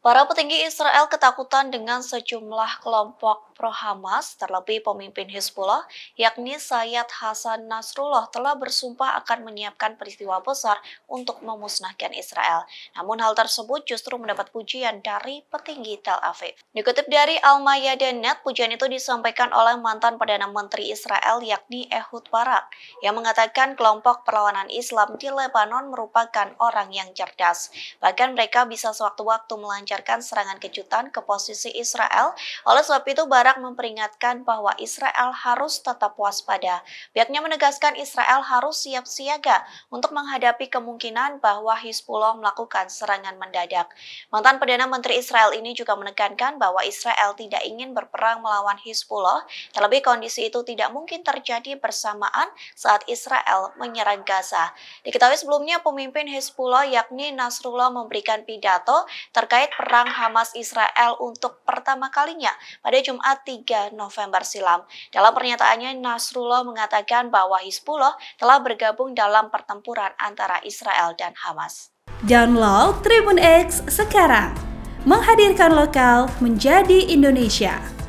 Para petinggi Israel ketakutan dengan sejumlah kelompok pro-Hamas, terlebih pemimpin Hezbollah, yakni Sayyid Hasan Nasrullah telah bersumpah akan menyiapkan peristiwa besar untuk memusnahkan Israel. Namun hal tersebut justru mendapat pujian dari petinggi Tel Aviv. Dikutip dari Al Net, pujian itu disampaikan oleh mantan Perdana Menteri Israel yakni Ehud Barak, yang mengatakan kelompok perlawanan Islam di Lebanon merupakan orang yang cerdas. Bahkan mereka bisa sewaktu-waktu melanjutkan melancarkan serangan kejutan ke posisi Israel. Oleh sebab itu, Barak memperingatkan bahwa Israel harus tetap waspada. Pihaknya menegaskan Israel harus siap siaga untuk menghadapi kemungkinan bahwa Hizbullah melakukan serangan mendadak. Mantan Perdana Menteri Israel ini juga menekankan bahwa Israel tidak ingin berperang melawan Hizbullah, terlebih kondisi itu tidak mungkin terjadi bersamaan saat Israel menyerang Gaza. Diketahui sebelumnya pemimpin Hizbullah yakni Nasrullah memberikan pidato terkait perang Hamas Israel untuk pertama kalinya pada Jumat 3 November silam. Dalam pernyataannya, Nasrullah mengatakan bahwa Hizbullah telah bergabung dalam pertempuran antara Israel dan Hamas. Download Tribun X sekarang, menghadirkan lokal menjadi Indonesia.